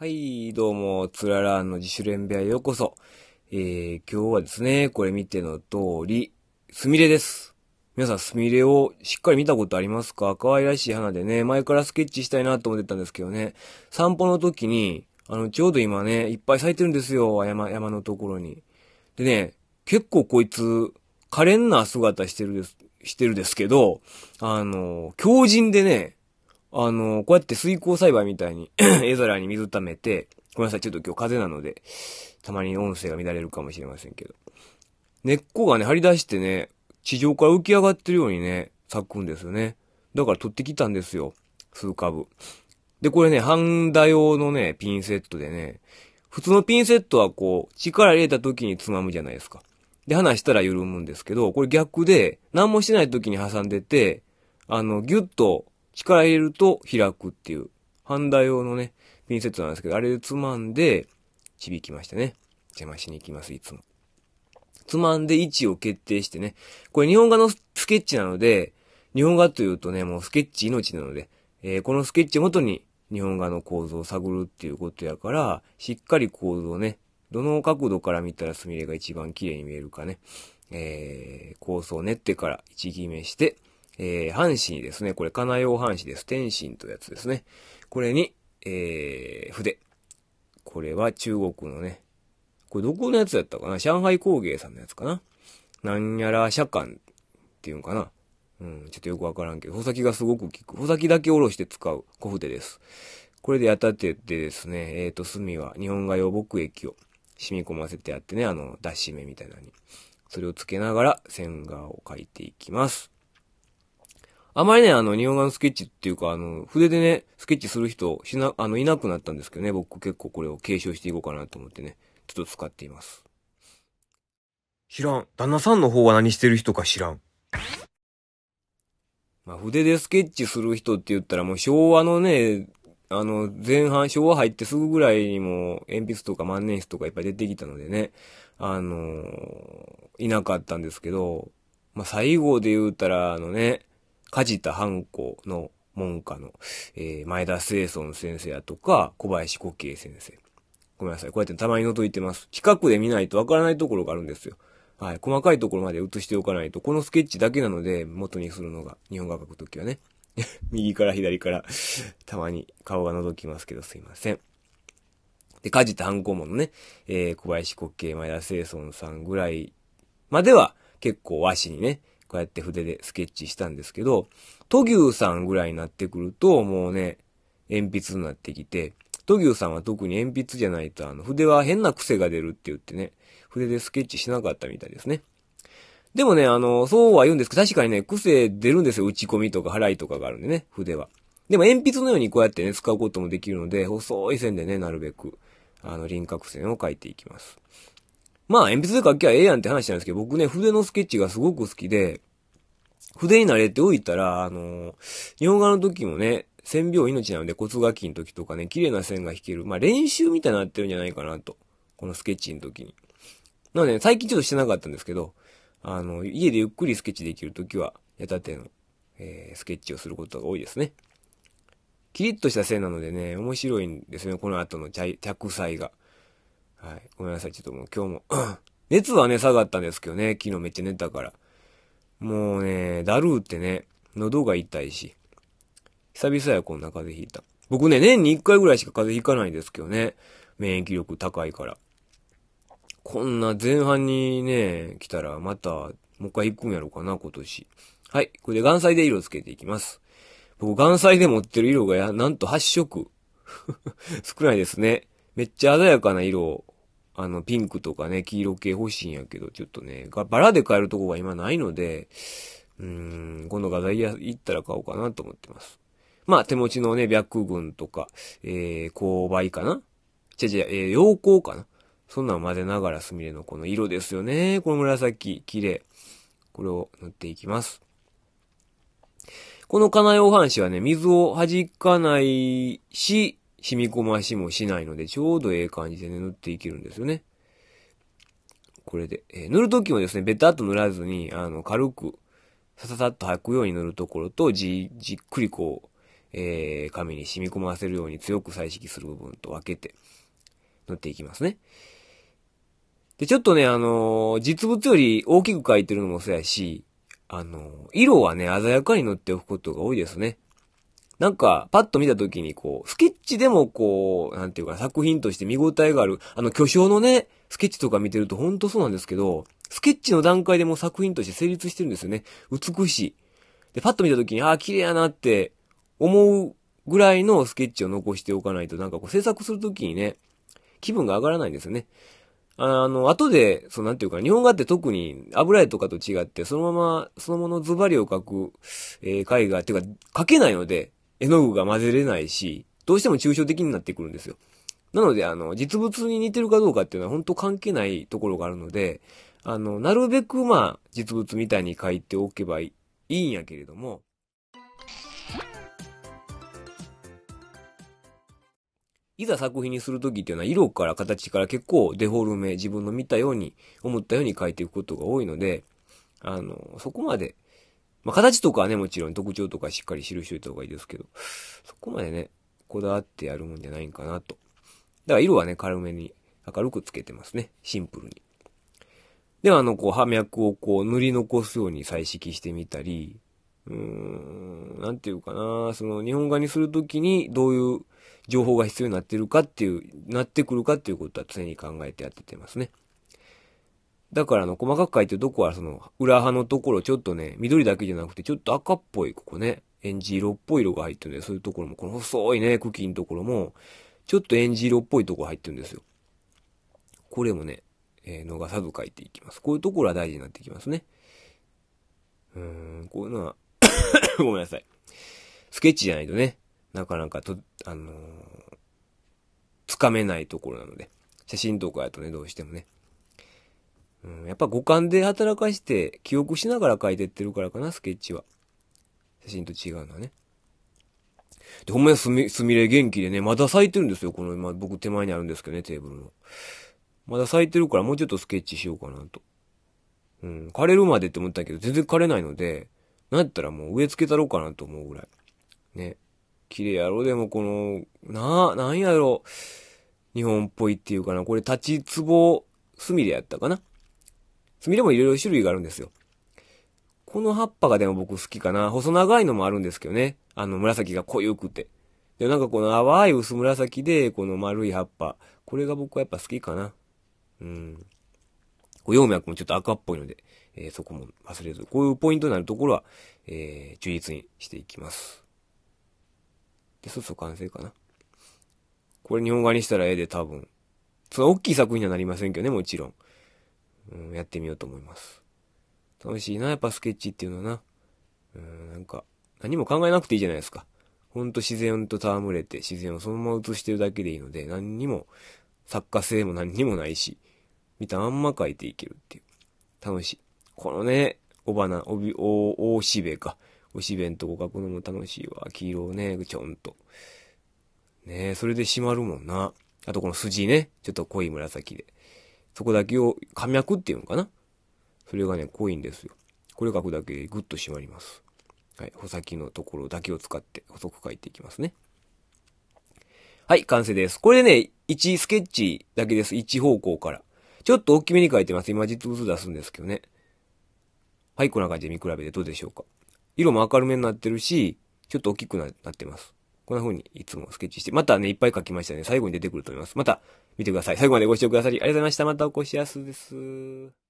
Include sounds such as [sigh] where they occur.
はい、どうも、つららの自主練部屋へようこそ。えー、今日はですね、これ見ての通り、すみれです。皆さん、すみれをしっかり見たことありますか可愛らしい花でね、前からスケッチしたいなと思ってたんですけどね、散歩の時に、あの、ちょうど今ね、いっぱい咲いてるんですよ、山、山のところに。でね、結構こいつ、可憐な姿してるです、してるですけど、あの、強靭でね、あの、こうやって水耕栽培みたいに [clears throat] 絵皿に水溜めて、ごめんなさい、ちょっと今日風なので、たまに音声が乱れるかもしれませんけど。根っこがね、張り出してね、地上から浮き上がってるようにね、咲くんですよね。だから取ってきたんですよ。数株。で、これね、ハンダ用のね、ピンセットでね、普通のピンセットはこう、力入れた時につまむじゃないですか。で、離したら緩むんですけど、これ逆で、何もしない時に挟んでて、あの、ぎゅっと力入れると開くっていう、ハンダ用のね、ピンセットなんですけど、あれでつまんで、響きましたね。邪魔しに行きます、いつも。つまんで位置を決定してね。これ日本画のスケッチなので、日本画というとね、もうスケッチ命なので、えー、このスケッチを元に日本画の構造を探るっていうことやから、しっかり構造ね、どの角度から見たらスミレが一番綺麗に見えるかね、えー、構想を練ってから位置決めして、えー、半紙にですね、これ、金用半紙です。天心というやつですね。これに、えー、筆。これは中国のね、これどこのやつやったかな上海工芸さんのやつかななんやら社官っていうんかなうん、ちょっとよくわからんけど、穂先がすごく効く。穂先だけおろして使う小筆です。これでやたっててですね、えっ、ー、と、墨は日本画用木液を染み込ませてやってね、あの、出し目みたいなのに。それをつけながら線画を描いていきます。あまりね、あの、日本画のスケッチっていうか、あの、筆でね、スケッチする人、しな、あの、いなくなったんですけどね、僕結構これを継承していこうかなと思ってね、ちょっと使っています。知らん。旦那さんの方は何してる人か知らん。まあ、筆でスケッチする人って言ったらもう昭和のね、あの、前半、昭和入ってすぐぐらいにも、鉛筆とか万年筆とかいっぱい出てきたのでね、あのー、いなかったんですけど、まあ、最後で言うたら、あのね、梶田半子の門下の、えー、前田清尊先生やとか、小林古慶先生。ごめんなさい。こうやってたまに覗いてます。近くで見ないとわからないところがあるんですよ。はい。細かいところまで写しておかないと、このスケッチだけなので、元にするのが、日本画描くときはね。[laughs] 右から左からたまに顔が覗きますけど、すいません。で、梶田半顧門のね、えー、小林古慶前田清尊さんぐらいまでは、結構和紙にね、こうやって筆でスケッチしたんですけど、トギューさんぐらいになってくると、もうね、鉛筆になってきて、トギューさんは特に鉛筆じゃないと、あの、筆は変な癖が出るって言ってね、筆でスケッチしなかったみたいですね。でもね、あの、そうは言うんですけど、確かにね、癖出るんですよ。打ち込みとか払いとかがあるんでね、筆は。でも鉛筆のようにこうやってね、使うこともできるので、細い線でね、なるべく、あの、輪郭線を描いていきます。まあ、鉛筆で書きゃええやんって話なんですけど、僕ね、筆のスケッチがすごく好きで、筆に慣れておいたら、あのー、日本画の時もね、線描命なので骨書きの時とかね、綺麗な線が引ける。まあ、練習みたいになってるんじゃないかなと。このスケッチの時に。なので、ね、最近ちょっとしてなかったんですけど、あの、家でゆっくりスケッチできる時は、やたての、えー、スケッチをすることが多いですね。キリッとした線なのでね、面白いんですよね、この後の着彩が。はい。ごめんなさい。ちょっともう今日も [clears throat] 熱はね、下がったんですけどね。昨日めっちゃ寝たから。もうね、だるーってね、喉が痛いし。久々や、こんな風邪ひいた。僕ね、年に一回ぐらいしか風邪ひかないんですけどね。免疫力高いから。こんな前半にね、来たらまた、もう一回行くんやろかな、今年。はい。これで眼彩で色つけていきます。僕、眼彩で持ってる色がや、なんと8色。[laughs] 少ないですね。めっちゃ鮮やかな色をあの、ピンクとかね、黄色系欲しいんやけど、ちょっとね、バラで買えるとこが今ないので、うーん、今度画材屋行ったら買おうかなと思ってます。まあ、手持ちのね、白軍とか、えー、勾配かな違う違う、えー、陽光かなそんなの混ぜながらスミレのこの色ですよね。この紫、綺麗。これを塗っていきます。この金用半紙はね、水を弾かないし、染み込ましもしないので、ちょうどええ感じでね、塗っていけるんですよね。これで。えー、塗るときもですね、ベタっと塗らずに、あの、軽く、さささっと履くように塗るところと、じ、じっくりこう、えー、紙に染み込ませるように強く彩色する部分と分けて、塗っていきますね。で、ちょっとね、あのー、実物より大きく描いてるのもそうやし、あのー、色はね、鮮やかに塗っておくことが多いですね。なんか、パッと見た時にこう、スケッチでもこう、なんていうか作品として見応えがある、あの巨匠のね、スケッチとか見てるとほんとそうなんですけど、スケッチの段階でも作品として成立してるんですよね。美しい。で、パッと見た時に、ああ、綺麗やなって思うぐらいのスケッチを残しておかないと、なんかこう制作するときにね、気分が上がらないんですよね。あの、後で、そうなんていうか、日本画って特に油絵とかと違って、そのまま、そのものズバリを描く、えー、絵画っていうか、描けないので、絵の具が混ぜれないし、どうしても抽象的になってくるんですよ。なので、あの、実物に似てるかどうかっていうのは本当関係ないところがあるので、あの、なるべくまあ、実物みたいに書いておけばいいんやけれども、いざ作品にするときっていうのは色から形から結構デフォルメ、自分の見たように、思ったように書いていくことが多いので、あの、そこまでまあ、形とかはね、もちろん特徴とかしっかり記しといた方がいいですけど、そこまでね、こだわってやるもんじゃないんかなと。だから色はね、軽めに明るくつけてますね。シンプルに。では、あの、こう、葉脈をこう、塗り残すように彩色してみたり、うーん、なんていうかな、その、日本画にするときにどういう情報が必要になってるかっていう、なってくるかっていうことは常に考えてやっててますね。だからあの、細かく書いてるとこはその、裏刃のところちょっとね、緑だけじゃなくてちょっと赤っぽい、ここね、エンジ色っぽい色が入ってるんで、そういうところも、この細いね、茎のところも、ちょっとエンジ色っぽいとこ入ってるんですよ。これもね、えー、逃さず書いていきます。こういうところは大事になってきますね。うーん、こういうのは [coughs] ごめんなさい。スケッチじゃないとね、なかなかと、あのー、つかめないところなので、写真とかやとね、どうしてもね、うん、やっぱ五感で働かして、記憶しながら書いてってるからかな、スケッチは。写真と違うのはね。で、ほんまにすみ、すみれ元気でね、まだ咲いてるんですよ。この、ま、僕手前にあるんですけどね、テーブルの。まだ咲いてるから、もうちょっとスケッチしようかなと。うん、枯れるまでって思ったけど、全然枯れないので、なんやったらもう植え付けたろうかなと思うぐらい。ね。綺麗やろ、でもこの、ななんやろ。日本っぽいっていうかな。これ、立ちつぼすみれやったかな。スミレもいろいろ種類があるんですよ。この葉っぱがでも僕好きかな。細長いのもあるんですけどね。あの、紫が濃ゆくて。で、なんかこの淡い薄紫で、この丸い葉っぱ。これが僕はやっぱ好きかな。うん。こう葉脈もちょっと赤っぽいので、えー、そこも忘れず。こういうポイントになるところは、えー、中実にしていきます。で、そうそう完成かな。これ日本画にしたら絵で多分。その大きい作品にはなりませんけどね、もちろん。うん、やってみようと思います。楽しいな、やっぱスケッチっていうのはな。うん、なんか、何も考えなくていいじゃないですか。ほんと自然と戯れて、自然をそのまま映してるだけでいいので、何にも、作家性も何にもないし、見たまんま書いていけるっていう。楽しい。このね、おばな、おび、お、おしべか。おしべんとこ書くのも楽しいわ。黄色をね、ちょんと。ねそれで締まるもんな。あとこの筋ね、ちょっと濃い紫で。そこだけを、噛脈っていうんかなそれがね、濃いんですよ。これを書くだけでぐっと締まります。はい。穂先のところだけを使って細く書いていきますね。はい、完成です。これね、1スケッチだけです。1方向から。ちょっと大きめに書いてます。今実物出すんですけどね。はい、こんな感じで見比べてどうでしょうか。色も明るめになってるし、ちょっと大きくなってます。こんな風にいつもスケッチして、またね、いっぱい書きましたね。最後に出てくると思います。また見てください。最後までご視聴くださりありがとうございました。またお越しやすです。